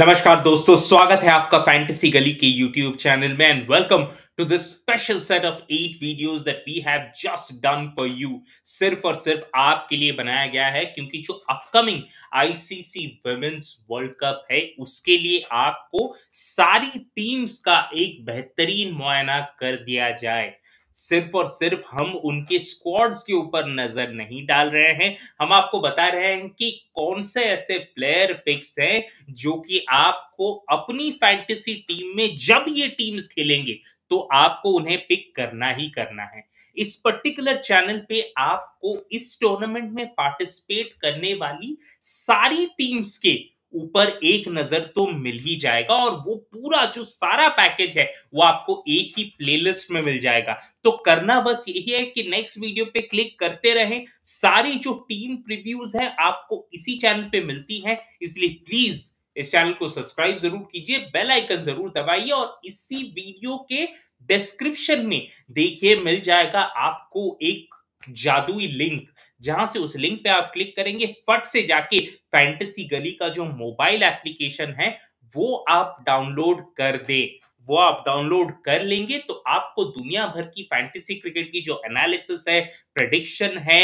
नमस्कार दोस्तों स्वागत है आपका फैंटेसी गली के यूट्यूब चैनल में and welcome to this special set of eight videos that we have just done for you सिर्फ और सिर्फ आपके लिए बनाया गया है क्योंकि जो upcoming ICC women's world cup है उसके लिए आपको सारी टीम्स का एक बेहतरीन मुआयना कर दिया जाए सिर्फ और सिर्फ हम उनके स्क्वाड्स के ऊपर नजर नहीं डाल रहे हैं हम आपको बता रहे हैं कि कौन से ऐसे प्लेयर पिक्स हैं जो कि आपको अपनी फैंटेसी टीम में जब ये टीम्स खेलेंगे तो आपको उन्हें पिक करना ही करना है इस पर्टिकुलर चैनल पे आपको इस टूर्नामेंट में पार्टिसिपेट करने वाली सारी टीम्स के ऊपर एक नजर तो मिल ही जाएगा और वो पूरा जो सारा पैकेज है वो आपको एक ही प्लेलिस्ट में मिल जाएगा तो करना बस यही है कि नेक्स्ट वीडियो पे क्लिक करते रहें सारी जो टीम प्रीव्यूज है आपको इसी चैनल पे मिलती है इसलिए प्लीज इस चैनल को सब्सक्राइब जरूर कीजिए बेल आइकन जरूर दबाइए और इसी वीडियो के डिस्क्रिप्शन में देखिए मिल जाएगा आपको एक जादुई लिंक जहां से उस लिंक पे आप क्लिक करेंगे फट से जाके फैंटेसी गली का जो मोबाइल एप्लीकेशन है वो आप डाउनलोड कर दे वो आप डाउनलोड कर लेंगे तो आपको दुनिया भर की फैंटेसी क्रिकेट की जो एनालिसिस है प्रडिक्शन है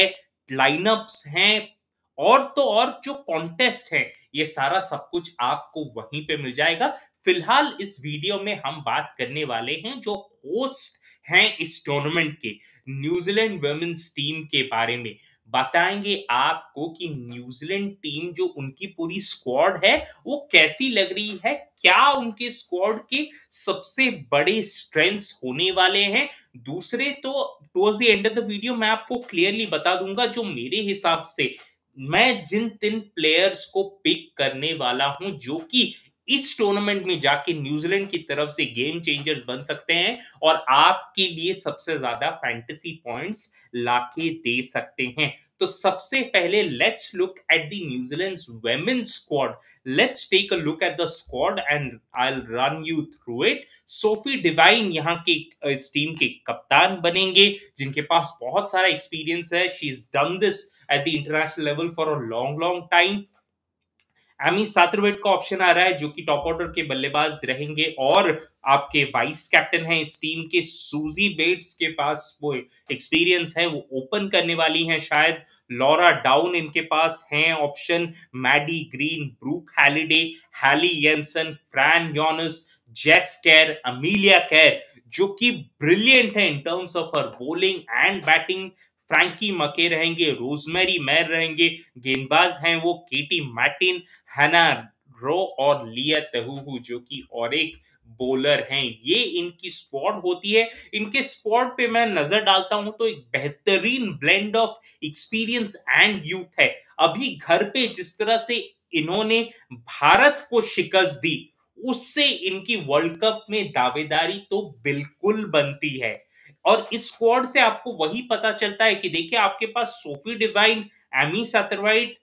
लाइनअप्स हैं और तो और जो कॉन्टेस्ट है ये सारा सब कुछ आपको वहीं पे मिल जाएगा फिलहाल इस वीडियो में हम बात करने वाले हैं जो होस्ट हैं इस टूर्नामेंट के न्यूजीलैंड वेमेन्स टीम के बारे में बताएंगे आपको कि न्यूजीलैंड टीम जो उनकी पूरी स्क्वाड है वो कैसी लग रही है क्या उनके स्क्वाड के सबसे बड़े स्ट्रेंथ्स होने वाले हैं दूसरे तो towards the end of the video मैं आपको क्लियरली बता दूंगा जो मेरे हिसाब से मैं जिन तीन प्लेयर्स को पिक करने वाला हूं जो कि इस टूर्नामेंट में जाके न्यूजीलैंड की तरफ से गेम चेंजर्स बन सकते हैं और आपके लिए सबसे ज्यादा फैंटेसी पॉइंट्स लाके दे सकते हैं तो सबसे पहले let's look at the New Zealand women squad let's take a look at the squad and I run you through it Sophie Devine यहाँ के इस टीम के कप्तान बनेंगे जिनके पास बहुत सारा एक्सपीरियंस है she is done this at the international level for a long long time Amy Satterthwaite का ऑप्शन आ रहा है जो कि टॉप ऑर्डर के बल्लेबाज रहेंगे और आपके वाइस कैप्टन हैं इस टीम के सूजी बेट्स के पास वो एक्सपीरियंस है वो ओपन करने वाली हैं शायद लॉरा डाउन इनके पास हैं option Maddy Green Brooke Halliday Hayley Jensen Fran Jonas Jess Kerr Amelia Kerr जो कि ब्रिलियंट है in terms of her bowling and batting Frankie Mackay रहेंगे रोजमेरी मैर रहेंगे गेंदबाज हैं वो केटी मैटिन हैना रो और लिया तहुहू जो कि और एक बोलर हैं ये इनकी स्क्वाड होती है इनके स्क्वाड पे मैं नजर डालता हूं तो एक बेहतरीन blend of experience and youth है अभी घर पे जिस तरह से इन्होंने भारत को शिकस्त दी उससे इनकी वर्ल्ड कप में दावेदारी तो बिल्कुल बनती है और इस स्क्वाड से आपको वही पता चलता है कि देखिए आपके पास सोफी डिवाइन एमी सतरवाइट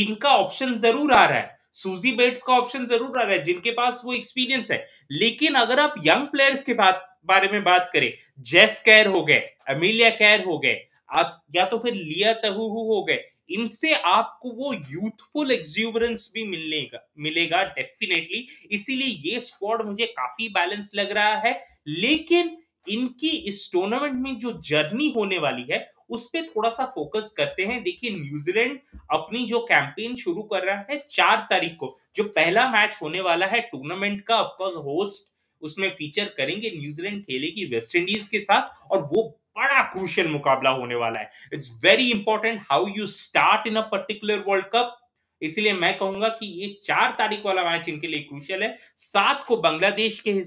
इनका ऑप्शन जरूर आ रहा है सूजी बेट्स का ऑप्शन जरूर आ रहा है जिनके पास वो एक्सपीरियंस है लेकिन अगर आप यंग प्लेयर्स के बात बारे में बात करें जेस कैर हो गए अमीलिया कैर हो गए आप या तो फिर लिया तहू हो गए इनसे आपको वो यूथफुल एक्सुबरेंस भी मिलने का मिलेगा डेफिनेटली इसीलिए ये स्क्वाड मुझे काफी बैलेंस लग रहा है लेकिन इनकी इस टूर्नामेंट में जो जर्नी होने वाली है उस पर थोड़ा सा फोकस करते हैं देखिए न्यूजीलैंड अपनी जो कैंपेन शुरू कर रहा है चार तारीख को जो पहला मैच होने वाला है टूर्नामेंट का ऑफकोर्स होस्ट उसमें फीचर करेंगे न्यूजीलैंड खेलेगी वेस्ट इंडीज के साथ और वो बड़ा क्रूशियल मुकाबला होने वाला है it's very important how you start in a particular world cup इसलिए मैं कहूंगा कि ये चार तारीख वाला मैच इनके लिए क्रूशियल है सात को बांग्लादेश के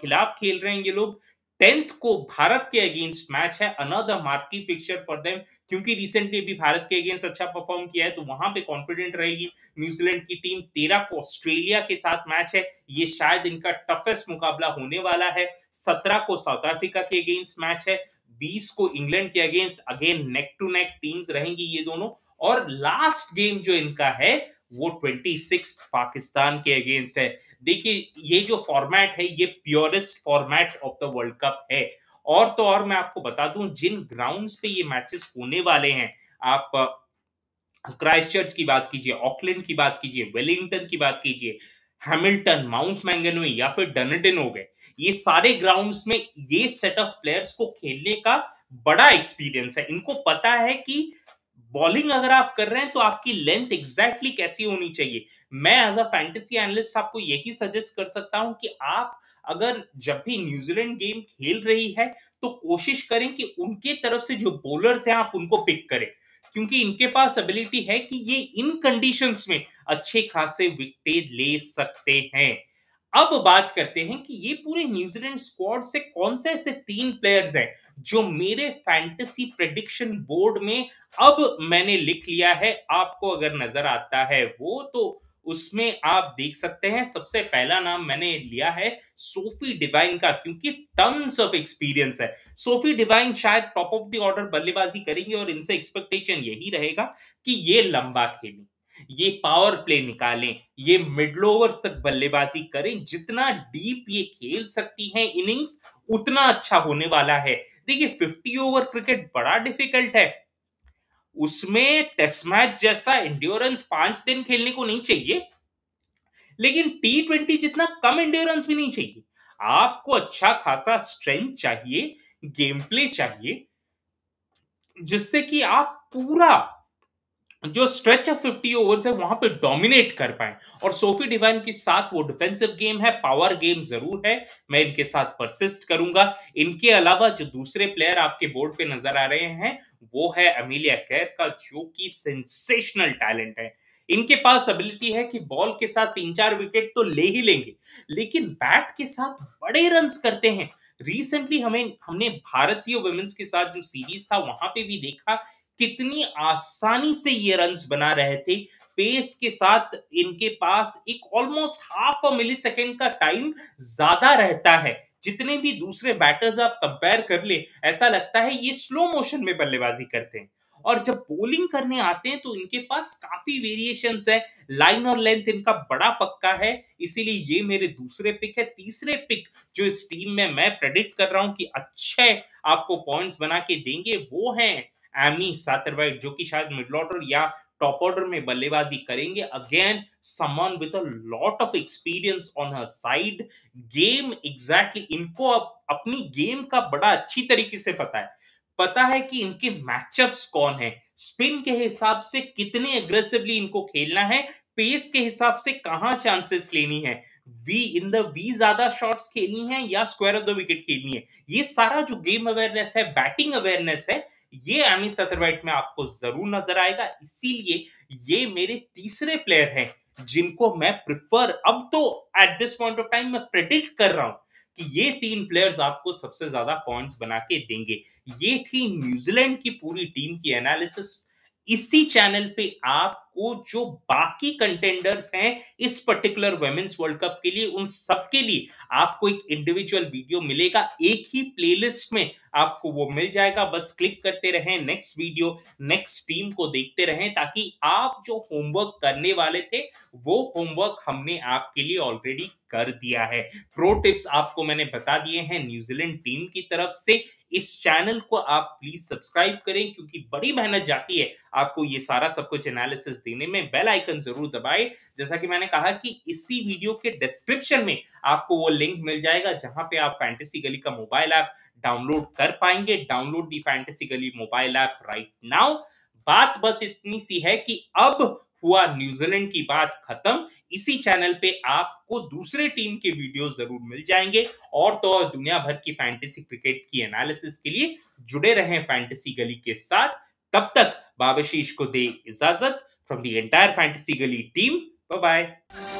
खिलाफ खेल रहे हैं ये लोग टेंथ को भारत के अगेंस्ट मैच है another marquee picture for them क्योंकि रिसेंटली भी भारत के अगेंस्ट अच्छा परफॉर्म किया है तो वहां पे कॉन्फिडेंट रहेगी न्यूजीलैंड की टीम तेरह को ऑस्ट्रेलिया के साथ मैच है ये शायद इनका टफेस्ट मुकाबला होने वाला है सत्रह को साउथ अफ्रीका के अगेंस्ट मैच है बीस को इंग्लैंड के against again neck to neck teams रहेंगी ये दोनों और लास्ट गेम जो इनका है वो 26 पाकिस्तान के अगेंस्ट है देखिए ये जो फॉर्मेट है ये purest format of the world cup है और तो और मैं आपको बता दूं जिन ग्राउंड्स पे ये मैचेस होने वाले हैं आप क्राइस्टचर्च uh, की बात कीजिए ऑकलैंड की बात कीजिए वेलिंगटन की बात कीजिए हैमिल्टन माउंट मैंगनोई या फिर डनडिन हो गए ये सारे ग्राउंड्स में ये सेट ऑफ प्लेयर्स को खेलने का बड़ा एक्सपीरियंस है इनको पता है कि बॉलिंग अगर आप कर रहे हैं तो आपकी लेंथ एग्जैक्टली कैसी होनी चाहिए मैं एज अ फैंटेसी एनालिस्ट आपको यही सजेस्ट कर सकता हूं कि आप अगर जब भी न्यूजीलैंड गेम खेल रही है तो कोशिश करें कि उनके तरफ से जो बॉलर्स हैं आप उनको पिक करें क्योंकि इनके पास एबिलिटी है कि ये इन कंडीशंस में अच्छे खासे विकेट ले सकते हैं अब बात करते हैं कि ये पूरे न्यूजीलैंड स्क्वाड से कौन से ऐसे तीन प्लेयर्स हैं जो मेरे फैंटेसी प्रेडिक्शन बोर्ड में अब मैंने लिख लिया है आपको अगर नजर आता है वो तो उसमें आप देख सकते हैं सबसे पहला नाम मैंने लिया है सोफी डिवाइन का क्योंकि टन्स ऑफ एक्सपीरियंस है सोफी डिवाइन शायद टॉप ऑफ द ऑर्डर बल्लेबाजी करेंगे और इनसे एक्सपेक्टेशन यही रहेगा कि ये लंबा खेलें ये पावर प्ले निकालें ये मिडल ओवर तक बल्लेबाजी करें जितना डीप ये खेल सकती हैं इनिंग्स उतना अच्छा होने वाला है देखिए 50 ओवर क्रिकेट बड़ा डिफिकल्ट है उसमें टेस्ट मैच जैसा इंड्योरेंस पांच दिन खेलने को नहीं चाहिए लेकिन टी ट्वेंटी जितना कम इंड्योरेंस भी नहीं चाहिए आपको अच्छा खासा स्ट्रेंथ चाहिए गेम प्ले चाहिए जिससे कि आप पूरा जो स्ट्रेच ऑफ 50 ओवर्स है वहां पे डोमिनेट कर पाए और सोफी डिवाइन के साथ वो डिफेंसिव गेम है पावर गेम जरूर है मैं इनके साथ परसिस्ट करूंगा इनके अलावा जो दूसरे प्लेयर आपके बोर्ड पे नजर आ रहे हैं वो है अमीलिया कैर का जो कि सेंसेशनल टैलेंट है इनके पास एबिलिटी है कि बॉल के साथ तीन चार विकेट तो ले ही लेंगे लेकिन बैट के साथ बड़े रन करते हैं रिसेंटली हमें हमने भारतीय वुमेन्स के साथ जो सीरीज था वहां पे भी देखा कितनी आसानी से ये रन बना रहे थे पेस के साथ इनके पास एक almost half a millisecond का टाइम ज्यादा रहता है जितने भी दूसरे बैटर्स आप कंपेयर कर ले ऐसा लगता है ये स्लो मोशन में बल्लेबाजी करते हैं और जब बोलिंग करने आते हैं तो इनके पास काफी वेरिएशन है लाइन और लेंथ इनका बड़ा पक्का है इसीलिए ये मेरे दूसरे पिक है तीसरे पिक जो इस टीम में मैं प्रेडिक्ट कर रहा हूं कि अच्छे आपको पॉइंट्स बना के देंगे वो हैं एमी सातरवाइट जो कि शायद मिडल ऑर्डर या टॉप ऑर्डर में बल्लेबाजी करेंगे again someone with a lot of experience on her side game exactly इनको अब अपनी गेम का बड़ा अच्छी तरीके से पता है पता है कि इनके मैचअप्स कौन है स्पिन के हिसाब से कितने एग्रेसिवली इनको खेलना है पेस के हिसाब से कहां चांसेस लेनी है वी इन द वी ज्यादा शॉट्स खेलनी है या स्क्वायर ऑफ द विकेट खेलनी है ये सारा जो गेम अवेयरनेस है बैटिंग अवेयरनेस है ये एमी सतरवाइट में आपको जरूर नजर आएगा इसीलिए ये मेरे तीसरे प्लेयर हैं जिनको मैं प्रिफर अब तो at this point of time मैं प्रेडिक्ट कर रहा हूं कि ये तीन प्लेयर्स आपको सबसे ज्यादा पॉइंट्स बना के देंगे ये थी न्यूजीलैंड की पूरी टीम की एनालिसिस इसी चैनल पे आप आपको जो बाकी कंटेंडर्स हैं इस पर्टिकुलर वेमेन्स वर्ल्ड कप के लिए उन सब के लिए आपको एक इंडिविजुअल वीडियो मिलेगा एक ही प्लेलिस्ट में आपको वो मिल जाएगा बस क्लिक करते रहें नेक्स्ट वीडियो नेक्स्ट टीम को देखते रहें ताकि आप जो होमवर्क करने वाले थे वो होमवर्क हमने आपके लिए ऑलरेडी कर दिया है प्रो टिप्स आपको मैंने बता दिए हैं न्यूजीलैंड टीम की तरफ से इस चैनल को आप प्लीज सब्सक्राइब करें क्योंकि बड़ी मेहनत जाती है आपको ये सारा सब कुछ एनालिसिस देने में बेल आइकन जरूर दबाएं जैसा कि मैंने कहा कि इसी वीडियो के डिस्क्रिप्शन में आपको वो लिंक मिल जाएगा जहां पे आप फैंटेसी गली का मोबाइल ऐप डाउनलोड कर पाएंगे डाउनलोड दी फैंटेसी गली मोबाइल ऐप राइट नाउ बात बस इतनी सी है कि अब हुआ न्यूजीलैंड की बात खत्म इसी चैनल पे आपको दूसरे टीम के वीडियो जरूर मिल जाएंगे और तो और दुनिया भर की फैंटेसी क्रिकेट की एनालिसिस के लिए जुड़े रहें फैंटेसी गली के साथ तब तक बाबशीश को दे इजाजत From the entire Fantasy Gully team, bye bye.